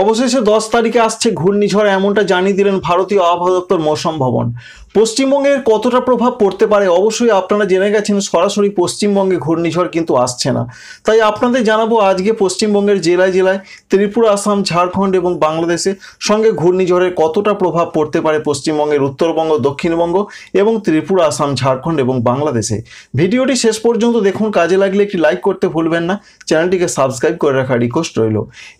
অবশেষে দশ তারিখে আসছে ঘূর্ণিঝড় এমনটা জানিয়ে দিলেন ভারতীয় আবহাওয়া দপ্তর মৌসম ভবন পশ্চিমবঙ্গের কতটা প্রভাব পড়তে পারে অবশ্যই আপনারা জেনে গেছেন সরাসরি পশ্চিমবঙ্গে ঘূর্ণিঝড় কিন্তু আসছে না তাই আপনাদের জানাবো আজকে পশ্চিমবঙ্গের জেলায় জেলায় ত্রিপুরা আসাম ঝাড়খণ্ড এবং বাংলাদেশে সঙ্গে ঘূর্ণিঝড়ের কতটা প্রভাব পড়তে পারে পশ্চিমবঙ্গের উত্তরবঙ্গ দক্ষিণবঙ্গ এবং ত্রিপুরা আসাম ঝাড়খণ্ড এবং বাংলাদেশে ভিডিওটি শেষ পর্যন্ত দেখুন কাজে লাগলে একটি লাইক করতে ভুলবেন না চ্যানেলটিকে সাবস্ক্রাইব করে রাখার রিকোয়েস্ট রইল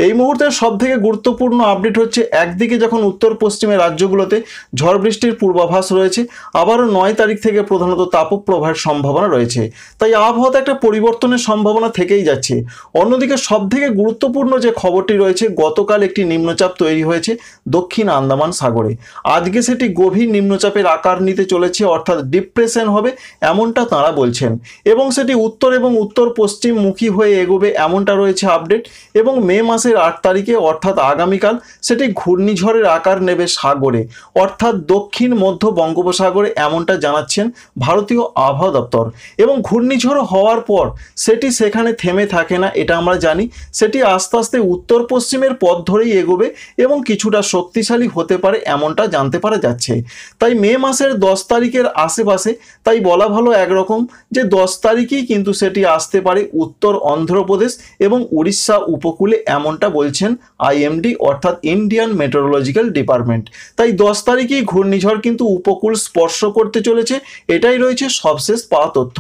এই মুহূর্তে সবথেকে গুরুত্বপূর্ণ আপডেট হচ্ছে একদিকে যখন উত্তর পশ্চিমের রাজ্যগুলোতে ঝড় বৃষ্টির পূর্বাভাস রয়েছে আবারও নয় তারিখ থেকে প্রধানত তাপপ্রবাহের সম্ভাবনা রয়েছে তাই আবহাওয়াতে একটা পরিবর্তনের সম্ভাবনা থেকেই যাচ্ছে অন্যদিকে সবথেকে গুরুত্বপূর্ণ যে খবরটি রয়েছে গতকাল একটি নিম্নচাপ তৈরি হয়েছে দক্ষিণ আন্দামান সাগরে আজকে সেটি গভীর নিম্নচাপের আকার নিতে চলেছে অর্থাৎ ডিপ্রেশন হবে এমনটা তাঁরা বলছেন এবং সেটি উত্তর এবং উত্তর পশ্চিমমুখী হয়ে এগোবে এমনটা রয়েছে আপডেট এবং মে মাসের আট তারিখে অর্থাৎ অর্থাৎ আগামীকাল সেটি ঘূর্ণিঝড়ের আকার নেবে সাগরে অর্থাৎ দক্ষিণ মধ্য বঙ্গোপসাগরে এমনটা জানাচ্ছেন ভারতীয় আবহাওয়া দপ্তর এবং ঘূর্ণিঝড় হওয়ার পর সেটি সেখানে থেমে থাকে না এটা আমরা জানি সেটি আস্তে আস্তে উত্তর পশ্চিমের পথ ধরেই এগোবে এবং কিছুটা শক্তিশালী হতে পারে এমনটা জানতে পারা যাচ্ছে তাই মে মাসের দশ তারিখের আশেপাশে তাই বলা ভালো একরকম যে দশ তারিখই কিন্তু সেটি আসতে পারে উত্তর অন্ধ্রপ্রদেশ এবং উড়িষ্যা উপকূলে এমনটা বলছেন আই আইএমডি অর্থাৎ ইন্ডিয়ান মেটেরোলজিক্যাল ডিপার্টমেন্ট তাই দশ তারিখেই ঘূর্ণিঝড় কিন্তু উপকূল স্পর্শ করতে চলেছে এটাই রয়েছে সবশেষ পাওয়া তথ্য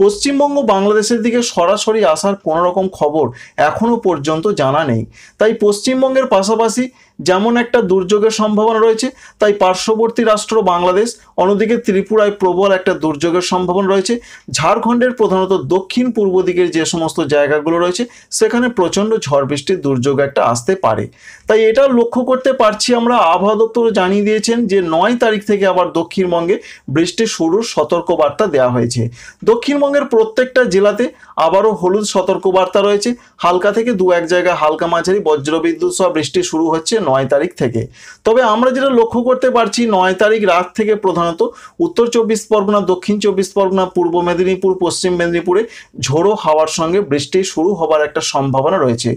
পশ্চিমবঙ্গ বাংলাদেশের দিকে সরাসরি আসার কোনো রকম খবর এখনও পর্যন্ত জানা নেই তাই পশ্চিমবঙ্গের পাশাপাশি যেমন একটা দুর্যোগের সম্ভাবনা রয়েছে তাই পার্শ্ববর্তী রাষ্ট্র বাংলাদেশ অন্যদিকে ত্রিপুরায় প্রবল একটা দুর্যোগের সম্ভাবনা রয়েছে ঝাড়খণ্ডের প্রধানত দক্ষিণ পূর্ব দিকের যে সমস্ত জায়গাগুলো রয়েছে সেখানে প্রচণ্ড ঝড় বৃষ্টির দুর্যোগ একটা আসতে পারে তাই এটা লক্ষ্য করতে পারছি আমরা আবহাওয়া দপ্তর জানিয়ে দিয়েছেন যে নয় তারিখ থেকে আবার দক্ষিণবঙ্গে বৃষ্টি শুরুর সতর্কবার্তা দেওয়া হয়েছে দক্ষিণবঙ্গের প্রত্যেকটা জেলাতে আবারও হলুদ সতর্কবার্তা রয়েছে হালকা থেকে দু এক জায়গায় হালকা মাঝারি বজ্রবিদ্যুৎ সহ বৃষ্টি শুরু হচ্ছে নয় তারিখ থেকে তবে আমরা যেটা লক্ষ্য করতে পারছি নয় তারিখ রাত থেকে প্রধানত উত্তর চব্বিশ পরগনা দক্ষিণ চব্বিশ পরগনা পূর্ব মেদিনীপুর পশ্চিম মেদিনীপুরে ঝোড়ো হাওয়ার সঙ্গে বৃষ্টি শুরু হবার একটা সম্ভাবনা রয়েছে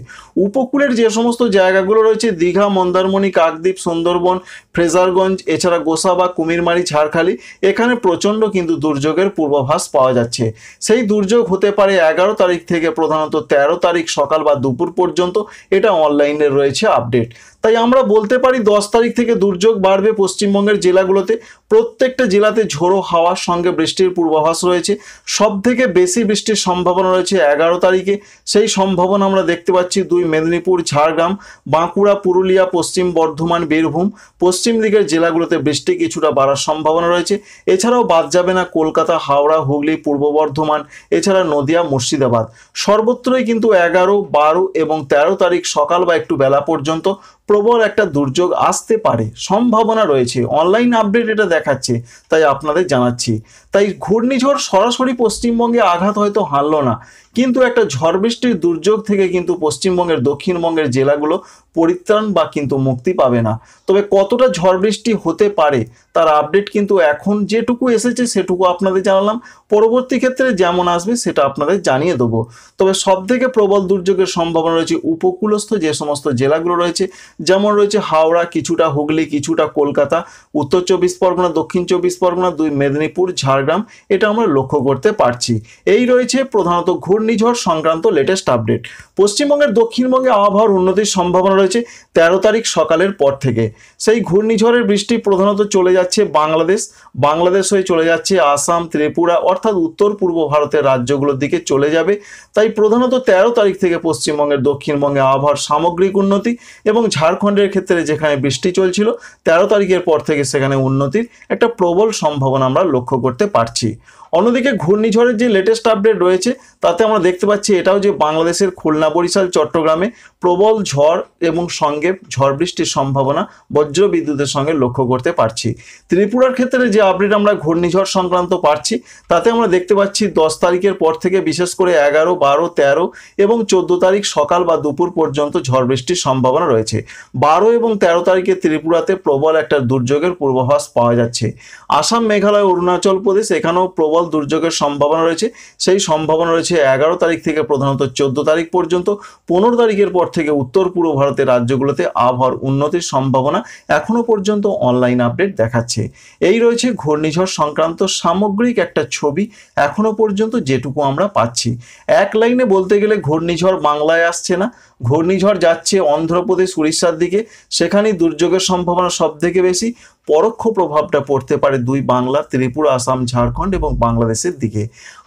উপকূলের যে সমস্ত জায়গাগুলো রয়েছে দীঘা মন্দারমণি কাকদ্বীপ সুন্দরবন ফ্রেজারগঞ্জ এছাড়া গোসাবা কুমিরমারি ঝাড়খালি এখানে প্রচণ্ড কিন্তু দুর্যোগের পূর্বাভাস পাওয়া যাচ্ছে সেই দুর্যোগ হতে পারে এগারো তারিখ থেকে প্রধানত তেরো তারিখ সকাল বা দুপুর পর্যন্ত এটা অনলাইনে রয়েছে আপডেট তাই আমরা বলতে পারি দশ তারিখ থেকে দুর্যোগ বাড়বে পশ্চিমবঙ্গের জেলাগুলোতে প্রত্যেকটা জেলাতে ঝোড়ো হাওয়ার সঙ্গে বৃষ্টির পূর্বাভাস রয়েছে সব থেকে বেশি বৃষ্টির সম্ভাবনা রয়েছে এগারো তারিখে সেই সম্ভাবনা আমরা দেখতে পাচ্ছি দুই মেদিনীপুর ঝাড়গ্রাম বাঁকুড়া পুরুলিয়া পশ্চিম বর্ধমান বীরভূম পশ্চিম দিকের জেলাগুলোতে বৃষ্টি কিছুটা বাড়ার সম্ভাবনা রয়েছে এছাড়াও বাদ যাবে না কলকাতা হাওড়া হুগলি পূর্ব বর্ধমান এছাড়া নদিয়া মুর্শিদাবাদ সর্বত্রই কিন্তু এগারো বারো এবং ১৩ তারিখ সকাল বা একটু বেলা পর্যন্ত প্রবল একটা দুর্যোগ আসতে পারে সম্ভাবনা রয়েছে অনলাইন আপডেট এটা দেখাচ্ছে তাই আপনাদের জানাচ্ছি তাই ঘূর্ণিঝড় সরাসরি পশ্চিমবঙ্গে আঘাত হয়তো হানলো না কিন্তু একটা ঝড় বৃষ্টির দুর্যোগ থেকে কিন্তু পশ্চিমবঙ্গের দক্ষিণবঙ্গের জেলাগুলো পরিত্রাণ বা কিন্তু মুক্তি পাবে না তবে কতটা ঝড় বৃষ্টি হতে পারে তার আপডেট কিন্তু এখন যেটুকু এসেছে সেটুকু আপনাদের জানালাম পরবর্তী ক্ষেত্রে যেমন আসবে সেটা আপনাদের জানিয়ে দেবো তবে সব থেকে প্রবল দুর্যোগের সম্ভাবনা রয়েছে উপকূলস্থ যে সমস্ত জেলাগুলো রয়েছে যেমন রয়েছে হাওড়া কিছুটা হুগলি কিছুটা কলকাতা উত্তর চব্বিশ পরগনা দক্ষিণ চব্বিশ পরগনা দুই মেদিনীপুর ঝাড়গ্রাম এটা আমরা লক্ষ্য করতে পারছি এই রয়েছে প্রধানত ঘুর ঘূর্ণিঝড় সংক্রান্ত লেটেস্ট আপডেট পশ্চিমবঙ্গের দক্ষিণবঙ্গে আবহাওয়ার উন্নতির সম্ভাবনা রয়েছে তেরো তারিখ সকালের পর থেকে সেই ঘূর্ণিঝড়ের বৃষ্টি প্রধানত চলে যাচ্ছে বাংলাদেশ বাংলাদেশ হয়ে চলে যাচ্ছে আসাম ত্রিপুরা অর্থাৎ উত্তর পূর্ব ভারতের রাজ্যগুলোর দিকে চলে যাবে তাই প্রধানত তেরো তারিখ থেকে পশ্চিমবঙ্গের দক্ষিণবঙ্গে আবহাওয়ার সামগ্রিক উন্নতি এবং ঝাড়খণ্ডের ক্ষেত্রে যেখানে বৃষ্টি চলছিল তেরো তারিখের পর থেকে সেখানে উন্নতির একটা প্রবল সম্ভাবনা আমরা লক্ষ্য করতে পারছি অন্যদিকে ঘূর্ণিঝড়ের যে লেটেস্ট আপডেট রয়েছে তাতে আমরা দেখতে পাচ্ছি এটাও যে বাংলাদেশের খুলনা বরিশাল চট্টগ্রামে প্রবল ঝড় এবং সঙ্গে ঝড় বৃষ্টির সম্ভাবনা বজ্র বিদ্যুতের সঙ্গে লক্ষ্য করতে পারছি ত্রিপুরার ক্ষেত্রে যে আপডেট আমরা ঘূর্ণিঝড় সংক্রান্ত পাচ্ছি তাতে আমরা দেখতে পাচ্ছি দশ তারিখের পর থেকে বিশেষ করে এগারো বারো তেরো এবং চোদ্দো তারিখ সকাল বা দুপুর পর্যন্ত ঝড় বৃষ্টির সম্ভাবনা রয়েছে বারো এবং তেরো তারিখে ত্রিপুরাতে প্রবল একটা দুর্যোগের পূর্বাভাস পাওয়া যাচ্ছে আসাম মেঘালয় অরুণাচল প্রদেশ এখানেও প্রবল প্রবল দুর্যোগের সম্ভাবনা রয়েছে সেই সম্ভাবনা রয়েছে এগারো তারিখ থেকে প্রধানত চোদ্দ তারিখ পর্যন্ত পনেরো তারিখের পর থেকে উত্তর পূর্ব ভারতের রাজ্যগুলোতে আবহাওয়ার উন্নতির সম্ভাবনা এখনও পর্যন্ত অনলাইন আপডেট দেখাচ্ছে এই রয়েছে ঘূর্ণিঝড় সংক্রান্ত সামগ্রিক একটা ছবি এখনও পর্যন্ত যেটুকু আমরা পাচ্ছি এক লাইনে বলতে গেলে ঘূর্ণিঝড় বাংলায় আসছে না ঘূর্ণিঝড় যাচ্ছে অন্ধ্রপ্রদেশ উড়িষ্যার দিকে সেখানেই দুর্যোগের সম্ভাবনা সব থেকে বেশি পরোক্ষ প্রভাবটা পড়তে পারে দুই বাংলা ত্রিপুরা আসাম ঝাড়খণ্ড এবং বাংলাদেশের দিকে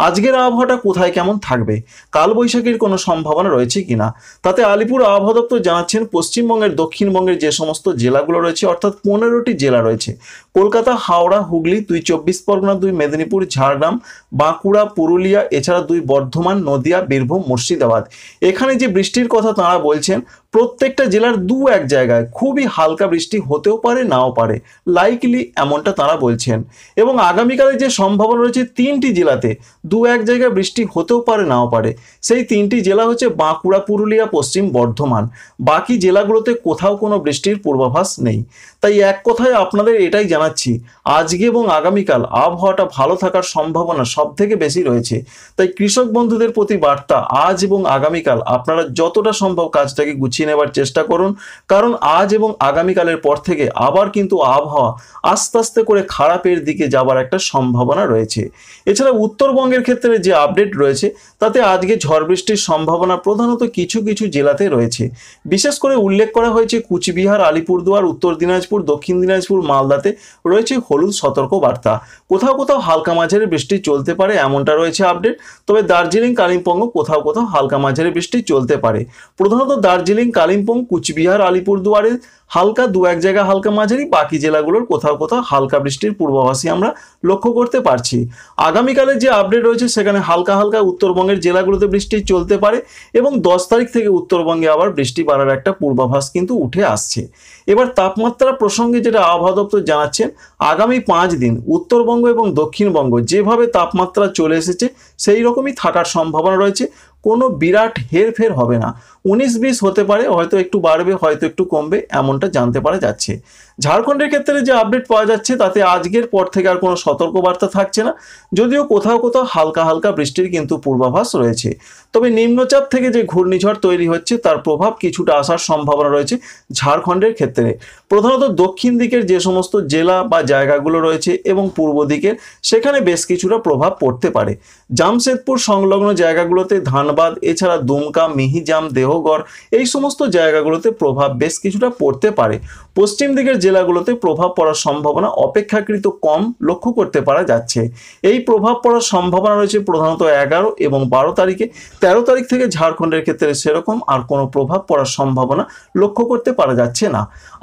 আজকের আবহাওয়াটা কোথায় কেমন থাকবে কালবৈশাখীর কোনো সম্ভাবনা রয়েছে কিনা তাতে আলিপুর আবহাওয়া দপ্তর জানাচ্ছেন পশ্চিমবঙ্গের দক্ষিণবঙ্গের যে সমস্ত জেলাগুলো রয়েছে অর্থাৎ পনেরোটি জেলা রয়েছে কলকাতা হাওড়া হুগলি দুই চব্বিশ পরগনা দুই মেদিনীপুর ঝাড়গ্রাম বাঁকুড়া পুরুলিয়া এছাড়া দুই বর্ধমান নদিয়া বীরভূম মুর্শিদাবাদ এখানে যে বৃষ্টির কথা তাঁরা বলছেন প্রত্যেকটা জেলার দু এক জায়গায় খুবই হালকা বৃষ্টি হতেও পারে নাও পারে লাইকলি এমনটা তারা বলছেন এবং আগামীকালে যে সম্ভাবনা রয়েছে তিনটি জেলাতে দু এক জায়গায় বৃষ্টি হতেও পারে নাও পারে সেই তিনটি জেলা হচ্ছে বাঁকুড়া পুরুলিয়া পশ্চিম বর্ধমান বাকি জেলাগুলোতে কোথাও কোনো বৃষ্টির পূর্বাভাস নেই তাই এক কথায় আপনাদের এটাই জানাচ্ছি আজকে এবং আগামীকাল আবহাওয়াটা ভালো থাকার সম্ভাবনা সব থেকে বেশি রয়েছে তাই কৃষক বন্ধুদের প্রতি বার্তা আজ এবং আগামীকাল আপনারা যতটা সম্ভব কাজটাকে গুছিয়ে পিছিয়ে নেবার চেষ্টা করুন কারণ আজ এবং আগামীকালের পর থেকে আবার কিন্তু আবহাওয়া আস্তে আস্তে করে খারাপের দিকে যাবার একটা সম্ভাবনা রয়েছে এছাড়া উত্তরবঙ্গের ক্ষেত্রে যে আপডেট রয়েছে তাতে আজকে ঝড় বৃষ্টির সম্ভাবনা প্রধানত কিছু কিছু জেলাতে রয়েছে বিশেষ করে উল্লেখ করা হয়েছে কুচবিহার আলিপুরদুয়ার উত্তর দিনাজপুর দক্ষিণ দিনাজপুর মালদাতে রয়েছে হলুদ সতর্ক বার্তা কোথাও কোথাও হালকা মাঝারি বৃষ্টি চলতে পারে এমনটা রয়েছে আপডেট তবে দার্জিলিং কালিম্পং কোথাও কোথাও হালকা মাঝারি বৃষ্টি চলতে পারে প্রধানত দার্জিলিং কালিম্পং কুচবিহার আলিপুরদুয়ারে হালকা দু এক জায়গা হালকা মাঝারি বাকি জেলাগুলোর কোথাও কোথাও হালকা বৃষ্টির পূর্বাভাসই আমরা লক্ষ্য করতে পারছি আগামীকালের যে আপডেট রয়েছে সেখানে হালকা হালকা উত্তরবঙ্গের জেলাগুলোতে বৃষ্টি চলতে পারে এবং দশ তারিখ থেকে উত্তরবঙ্গে আবার বৃষ্টি বাড়ার একটা পূর্বাভাস কিন্তু উঠে আসছে এবার তাপমাত্রা প্রসঙ্গে যেটা আবহাওয়া দপ্তর জানাচ্ছেন আগামী পাঁচ দিন উত্তরবঙ্গ এবং দক্ষিণবঙ্গ যেভাবে তাপমাত্রা চলে এসেছে সেই রকমই থাকার সম্ভাবনা রয়েছে কোনো বিরাট হেরফের হবে না উনিশ বিশ হতে পারে হয়তো একটু বাড়বে হয়তো একটু কমবে এমনটা জানতে পারা যাচ্ছে ঝাড়খণ্ডের ক্ষেত্রে যে আপডেট পাওয়া যাচ্ছে তাতে আজকের পর থেকে আর কোনো সতর্কবার্তা থাকছে না যদিও কোথাও কোথাও হালকা হালকা বৃষ্টির কিন্তু পূর্বাভাস রয়েছে তবে নিম্নচাপ থেকে যে ঘূর্ণিঝড় তৈরি হচ্ছে তার প্রভাব কিছুটা আসার সম্ভাবনা রয়েছে ঝাড়খণ্ডের ক্ষেত্রে প্রধানত দক্ষিণ দিকের যে সমস্ত জেলা বা জায়গাগুলো রয়েছে এবং পূর্ব দিকের সেখানে বেশ কিছুটা প্রভাব পড়তে পারে জামশেদপুর সংলগ্ন জায়গাগুলোতে ধানবাদ এছাড়া দুমকা মিহিজাম দেহ দেওঘর এই সমস্ত জায়গাগুলোতে প্রভাব বেশ কিছুটা পড়তে পারে পশ্চিম দিকের জেলাগুলোতে প্রভাব পড়ার সম্ভাবনা অপেক্ষাকৃত কম লক্ষ্য করতে পারা যাচ্ছে এই প্রভাব পড়ার সম্ভাবনা রয়েছে প্রধানত এগারো এবং বারো তারিখে ১৩ তারিখ থেকে ঝাড়খণ্ডের ক্ষেত্রে সেরকম আর কোনো প্রভাব পড়ার সম্ভাবনা লক্ষ্য করতে পারা যাচ্ছে না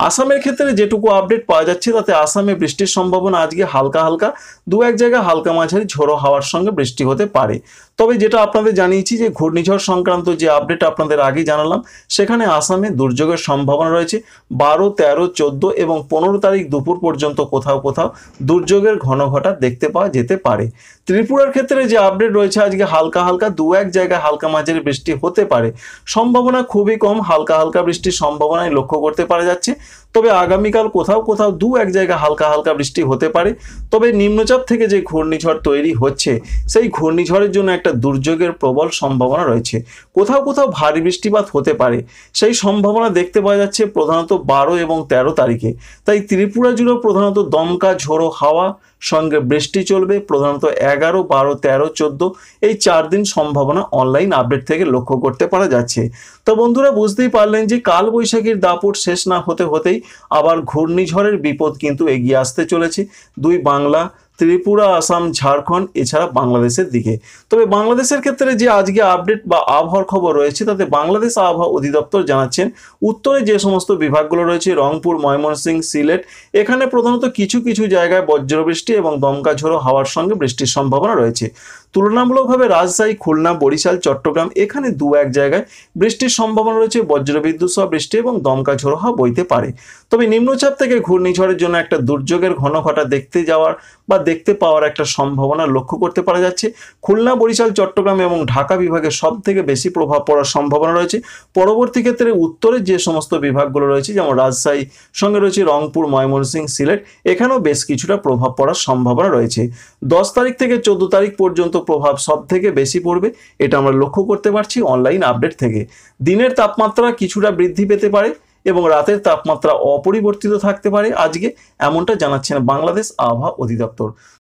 আসামের ক্ষেত্রে যেটুকু আপডেট পাওয়া যাচ্ছে তাতে আসামে বৃষ্টির সম্ভাবনা আজকে হালকা হালকা দু এক জায়গায় হালকা মাঝারি ঝোড়ো হাওয়ার সঙ্গে বৃষ্টি হতে পারে তবে যেটা আপনাদের জানিয়েছি যে ঘূর্ণিঝড় সংক্রান্ত যে আপডেট আপনাদের আগে জানালাম সেখানে আসামে দুর্যোগের সম্ভাবনা রয়েছে বারো তেরো তেরো চোদ্দ এবং পনেরো তারিখ দুপুর পর্যন্ত কোথাও কোথাও দুর্যোগের ঘন ঘটা দেখতে পাওয়া যেতে পারে ত্রিপুরার ক্ষেত্রে যে আপডেট রয়েছে আজকে হালকা হালকা দু এক জায়গায় হালকা মাঝারি বৃষ্টি হতে পারে সম্ভাবনা খুবই কম হালকা হালকা বৃষ্টির সম্ভাবনায় লক্ষ্য করতে পারা যাচ্ছে তবে আগামীকাল কোথাও কোথাও দু এক জায়গায় হালকা হালকা বৃষ্টি হতে পারে তবে নিম্নচাপ থেকে যে ঘূর্ণিঝড় তৈরি হচ্ছে সেই ঘূর্ণিঝড়ের জন্য একটা দুর্যোগের প্রবল সম্ভাবনা রয়েছে কোথাও কোথাও ভারী বৃষ্টিপাত হতে পারে সেই সম্ভাবনা দেখতে পাওয়া যাচ্ছে প্রধানত বারো এবং ১৩ তারিখে তাই ত্রিপুরা জুড়েও প্রধানত দমকা ঝোড়ো হাওয়া সঙ্গে বৃষ্টি চলবে প্রধানত এগারো বারো তেরো চোদ্দো এই চার দিন সম্ভাবনা অনলাইন আপডেট থেকে লক্ষ্য করতে পারা যাচ্ছে তো বন্ধুরা বুঝতেই পারলেন যে কাল বৈশাখীর দাপট শেষ না হতে হতেই আবার ঘূর্ণিঝড়ের বিপদ কিন্তু এগিয়ে আসতে চলেছে দুই বাংলা ত্রিপুরা আসাম ঝাড়খণ্ড এছাড়া বাংলাদেশের দিকে তবে বাংলাদেশের ক্ষেত্রে যে আজকে আপডেট বা আবহাওয়ার খবর রয়েছে তাতে বাংলাদেশ আবহাওয়া অধিদপ্তর জানাচ্ছেন উত্তরে যে সমস্ত বিভাগগুলো রয়েছে রংপুর ময়মনসিংহ সিলেট এখানে প্রধানত কিছু কিছু জায়গায় বজ্রবৃষ্টি এবং দমকা ঝোড়ো হাওয়ার সঙ্গে বৃষ্টির সম্ভাবনা রয়েছে তুলনামূলকভাবে রাজশাহী খুলনা বরিশাল চট্টগ্রাম এখানে দু এক জায়গায় বৃষ্টির সম্ভাবনা রয়েছে বজ্রবিদ্যুৎ সহ বৃষ্টি এবং দমকা ঝোড়ো বইতে পারে তবে নিম্নচাপ থেকে ঘূর্ণিঝড়ের জন্য একটা দুর্যোগের ঘন ঘটা দেখতে যাওয়ার বা দেখতে পাওয়ার একটা সম্ভাবনা লক্ষ্য করতে পারা যাচ্ছে খুলনা বরিশাল চট্টগ্রাম এবং ঢাকা বিভাগে সব থেকে বেশি প্রভাব পড়ার সম্ভাবনা রয়েছে পরবর্তী ক্ষেত্রে উত্তরের যে সমস্ত বিভাগগুলো রয়েছে যেমন রাজশাহী সঙ্গে রয়েছে রংপুর ময়মনসিংহ সিলেট এখানেও বেশ কিছুটা প্রভাব পড়ার সম্ভাবনা রয়েছে দশ তারিখ থেকে চোদ্দ তারিখ পর্যন্ত প্রভাব সব থেকে বেশি পড়বে এটা আমরা লক্ষ্য করতে পারছি অনলাইন আপডেট থেকে দিনের তাপমাত্রা কিছুটা বৃদ্ধি পেতে পারে এবং রাতের তাপমাত্রা অপরিবর্তিত থাকতে পারে আজকে এমনটা জানাচ্ছেন বাংলাদেশ আবহাওয়া অধিদপ্তর